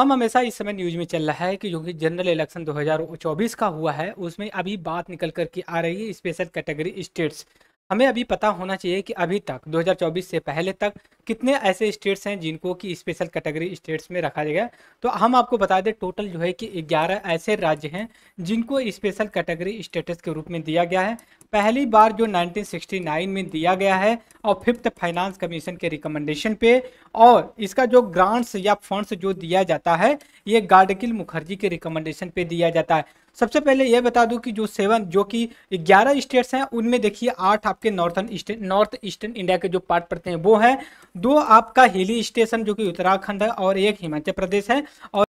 हम हमेशा इस समय न्यूज में चल रहा है कि जो कि जनरल इलेक्शन 2024 का हुआ है उसमें अभी बात निकल कर के आ रही है स्पेशल कैटेगरी स्टेट्स हमें अभी पता होना चाहिए कि अभी तक 2024 से पहले तक कितने ऐसे स्टेट्स हैं जिनको कि स्पेशल कैटेगरी स्टेट्स में रखा जाएगा तो हम आपको बता दें टोटल जो है कि 11 ऐसे राज्य हैं जिनको स्पेशल कैटेगरी स्टेटस के रूप में दिया गया है पहली बार जो 1969 में दिया गया है और फिफ्थ फाइनेंस कमीशन के रिकमेंडेशन पे और इसका जो ग्रांट्स या फंड्स जो दिया जाता है ये गार्डकिल मुखर्जी के रिकमेंडेशन पे दिया जाता है सबसे पहले यह बता दूं कि जो सेवन जो कि ग्यारह स्टेट्स हैं उनमें देखिए आठ आपके northern state north eastern India के जो पार्ट पड़ते हैं वो है दो आपका हिली स्टेशन जो कि उत्तराखंड है और एक हिमाचल प्रदेश है और